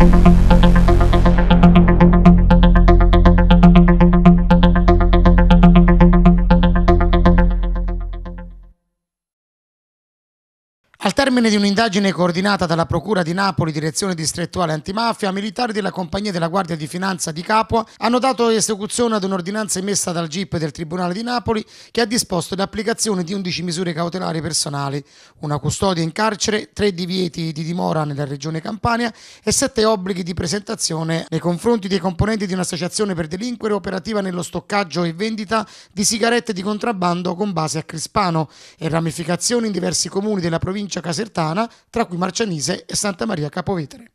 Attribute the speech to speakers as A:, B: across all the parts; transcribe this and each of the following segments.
A: Thank you. termine di un'indagine coordinata dalla Procura di Napoli, direzione distrettuale antimafia, militari della compagnia della Guardia di Finanza di Capua hanno dato esecuzione ad un'ordinanza emessa dal GIP del Tribunale di Napoli che ha disposto l'applicazione di 11 misure cautelari personali, una custodia in carcere, tre divieti di dimora nella regione Campania e sette obblighi di presentazione nei confronti dei componenti di un'associazione per delinquere operativa nello stoccaggio e vendita di sigarette di contrabbando con base a Crispano e ramificazioni in diversi comuni della provincia Casertana, tra cui Marcianise e Santa Maria Capovetere.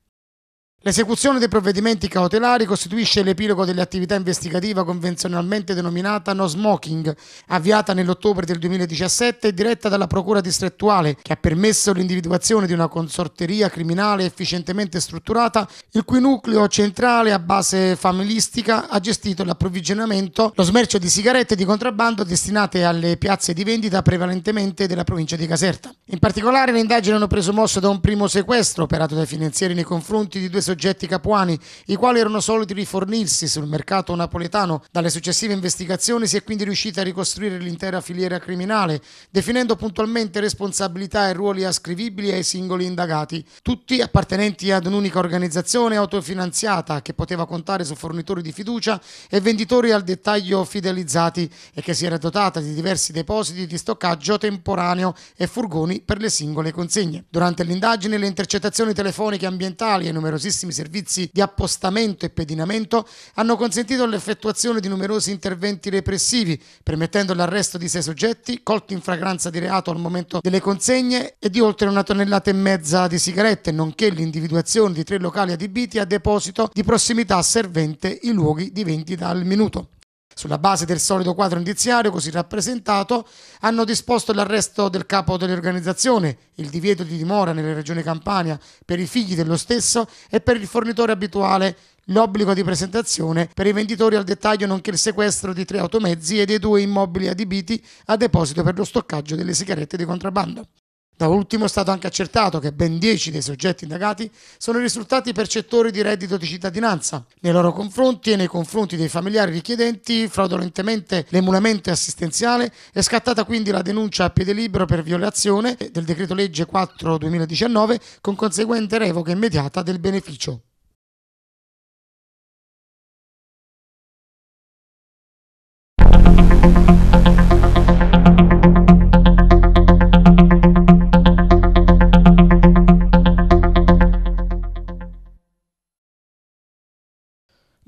A: L'esecuzione dei provvedimenti cautelari costituisce l'epilogo dell'attività investigativa convenzionalmente denominata no smoking, avviata nell'ottobre del 2017 e diretta dalla Procura distrettuale, che ha permesso l'individuazione di una consorteria criminale efficientemente strutturata, il cui nucleo centrale a base familistica ha gestito l'approvvigionamento, lo smercio di sigarette di contrabbando destinate alle piazze di vendita prevalentemente della provincia di Caserta. In particolare le indagini hanno preso mosso da un primo sequestro operato dai finanzieri nei confronti di due soggetti soggetti capuani, i quali erano soliti rifornirsi sul mercato napoletano. Dalle successive investigazioni si è quindi riuscita a ricostruire l'intera filiera criminale, definendo puntualmente responsabilità e ruoli ascrivibili ai singoli indagati, tutti appartenenti ad un'unica organizzazione autofinanziata che poteva contare su fornitori di fiducia e venditori al dettaglio fidelizzati e che si era dotata di diversi depositi di stoccaggio temporaneo e furgoni per le singole consegne. Durante l'indagine le intercettazioni telefoniche ambientali e numerosissimi tantissimi servizi di appostamento e pedinamento hanno consentito l'effettuazione di numerosi interventi repressivi, permettendo l'arresto di sei soggetti colti in fragranza di reato al momento delle consegne e di oltre una tonnellata e mezza di sigarette, nonché l'individuazione di tre locali adibiti a deposito di prossimità servente i luoghi di vendita al minuto. Sulla base del solido quadro indiziario così rappresentato, hanno disposto l'arresto del capo dell'organizzazione, il divieto di dimora nelle regioni Campania per i figli dello stesso e per il fornitore abituale, l'obbligo di presentazione per i venditori al dettaglio nonché il sequestro di tre automezzi e dei due immobili adibiti a deposito per lo stoccaggio delle sigarette di contrabbando. Da ultimo è stato anche accertato che ben 10 dei soggetti indagati sono risultati percettori di reddito di cittadinanza. Nei loro confronti e nei confronti dei familiari richiedenti fraudolentemente l'emulamento assistenziale è scattata quindi la denuncia a piede libero per violazione del decreto legge 4 2019 con conseguente revoca immediata del beneficio.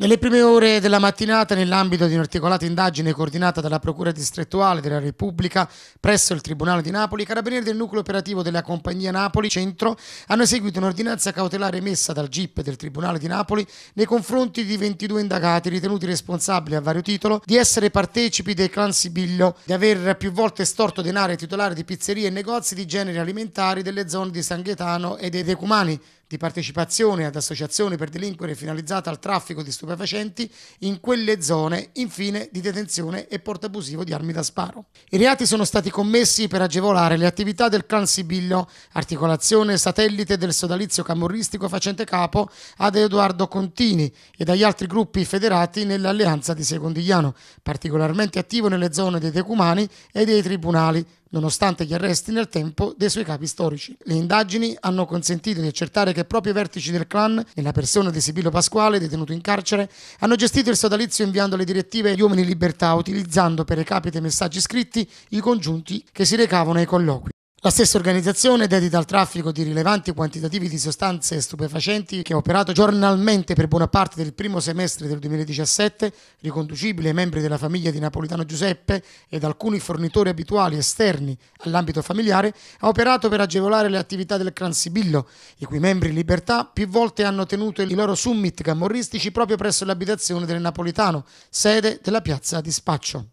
A: Nelle prime ore della mattinata, nell'ambito di un'articolata indagine coordinata dalla Procura distrettuale della Repubblica presso il Tribunale di Napoli, i carabinieri del nucleo operativo della Compagnia Napoli Centro hanno eseguito un'ordinanza cautelare emessa dal GIP del Tribunale di Napoli nei confronti di 22 indagati ritenuti responsabili a vario titolo di essere partecipi del clan Sibillo, di aver più volte storto denaro ai titolari di pizzerie e negozi di generi alimentari delle zone di San Gaetano e dei Decumani di partecipazione ad associazioni per delinquere finalizzate al traffico di stupefacenti in quelle zone, infine di detenzione e porto abusivo di armi da sparo. I reati sono stati commessi per agevolare le attività del clan Sibillo, articolazione satellite del sodalizio camorristico facente capo ad Edoardo Contini e dagli altri gruppi federati nell'alleanza di Secondigliano, particolarmente attivo nelle zone dei decumani e dei tribunali, nonostante gli arresti nel tempo dei suoi capi storici. Le indagini hanno consentito di accertare che proprio i vertici del clan, nella persona di Sibilo Pasquale, detenuto in carcere, hanno gestito il sodalizio inviando le direttive agli uomini in libertà, utilizzando per recapite messaggi scritti i congiunti che si recavano ai colloqui. La stessa organizzazione dedita al traffico di rilevanti quantitativi di sostanze stupefacenti che ha operato giornalmente per buona parte del primo semestre del 2017, riconducibile ai membri della famiglia di Napolitano Giuseppe ed alcuni fornitori abituali esterni all'ambito familiare, ha operato per agevolare le attività del Clan Sibillo, i cui membri in libertà più volte hanno tenuto i loro summit camorristici proprio presso l'abitazione del Napolitano, sede della piazza di Spaccio.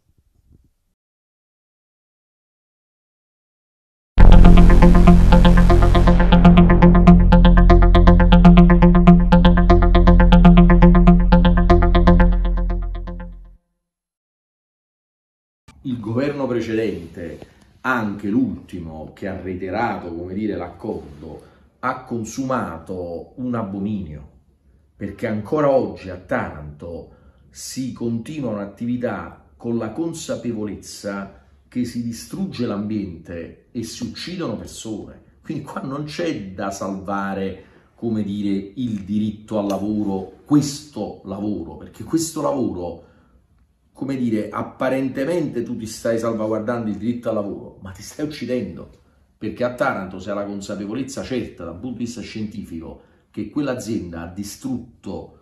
B: il governo precedente, anche l'ultimo che ha reiterato come dire, l'accordo, ha consumato un abominio, perché ancora oggi a Taranto si continua un'attività con la consapevolezza che si distrugge l'ambiente e si uccidono persone. Quindi qua non c'è da salvare, come dire, il diritto al lavoro, questo lavoro, perché questo lavoro come dire, apparentemente tu ti stai salvaguardando il diritto al lavoro, ma ti stai uccidendo, perché a Taranto si ha la consapevolezza certa dal punto di vista scientifico che quell'azienda ha distrutto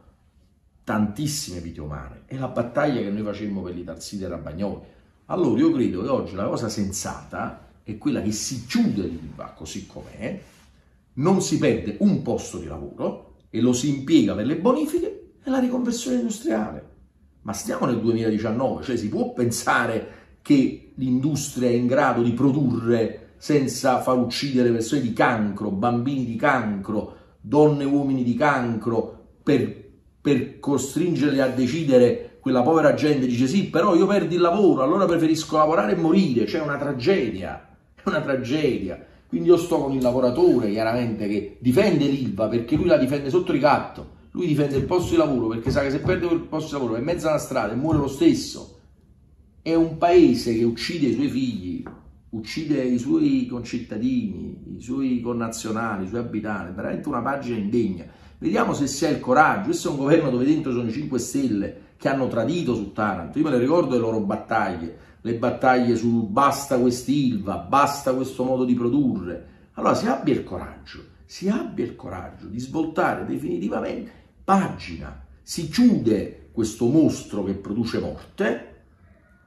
B: tantissime vite umane. È la battaglia che noi facemmo per l'Itarside e Bagnoli. Allora io credo che oggi la cosa sensata è quella che si chiude l'IVA così com'è, non si perde un posto di lavoro e lo si impiega per le bonifiche e la riconversione industriale ma stiamo nel 2019, cioè si può pensare che l'industria è in grado di produrre senza far uccidere persone di cancro, bambini di cancro, donne e uomini di cancro, per, per costringerli a decidere quella povera gente dice sì, però io perdo il lavoro, allora preferisco lavorare e morire, cioè è una tragedia, è una tragedia. Quindi io sto con il lavoratore, chiaramente, che difende l'ILVA perché lui la difende sotto ricatto lui difende il posto di lavoro perché sa che se perde quel posto di lavoro è in mezzo alla strada e muore lo stesso. È un paese che uccide i suoi figli, uccide i suoi concittadini, i suoi connazionali, i suoi abitanti, veramente una pagina indegna. Vediamo se si ha il coraggio, questo è un governo dove dentro sono i 5 Stelle che hanno tradito su Taranto, io me le ricordo le loro battaglie, le battaglie su basta quest'Ilva, basta questo modo di produrre. Allora si abbia il coraggio, si abbia il coraggio di svoltare definitivamente pagina. Si chiude questo mostro che produce morte,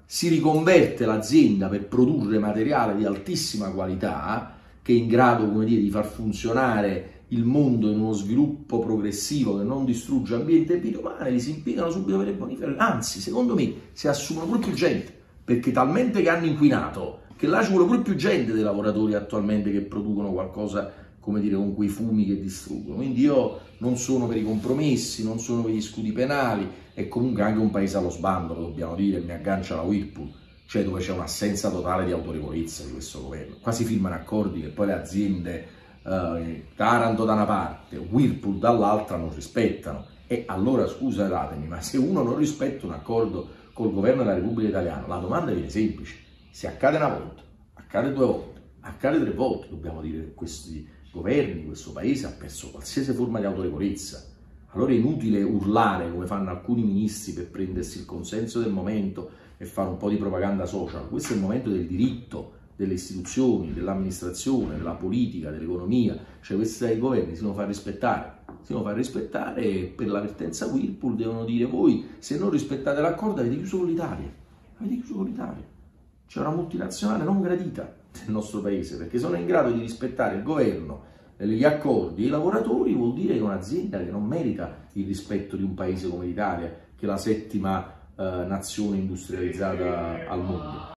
B: si riconverte l'azienda per produrre materiale di altissima qualità che è in grado come dire, di far funzionare il mondo in uno sviluppo progressivo che non distrugge ambiente e vita umana, li si impiegano subito per le bonifiche. Anzi, secondo me, si assumono pure più gente, perché talmente che hanno inquinato, che là ci vuole pure più gente dei lavoratori attualmente che producono qualcosa come dire, con quei fumi che distruggono. Quindi io non sono per i compromessi, non sono per gli scudi penali, è comunque anche un paese allo sbando, dobbiamo dire, mi aggancia la Whirlpool, cioè dove c'è un'assenza totale di autorevolezza di questo governo. Qua si firmano accordi che poi le aziende eh, Taranto da una parte, Whirlpool dall'altra non rispettano. E allora scusatemi, ma se uno non rispetta un accordo col governo della Repubblica Italiana, la domanda viene semplice. Se accade una volta, accade due volte, accade tre volte, dobbiamo dire questi governi, questo paese ha perso qualsiasi forma di autorevolezza. Allora è inutile urlare come fanno alcuni ministri per prendersi il consenso del momento e fare un po' di propaganda social. Questo è il momento del diritto, delle istituzioni, dell'amministrazione, della politica, dell'economia, cioè questi governi si devono far rispettare. Si devono far rispettare e per l'avvertenza Whirlpool devono dire voi se non rispettate l'accordo avete chiuso con l'Italia. Avete chiuso con l'Italia. C'è una multinazionale non gradita del nostro paese, perché sono in grado di rispettare il governo, eh, gli accordi, e i lavoratori, vuol dire che un'azienda che non merita il rispetto di un paese come l'Italia, che è la settima eh, nazione industrializzata al mondo.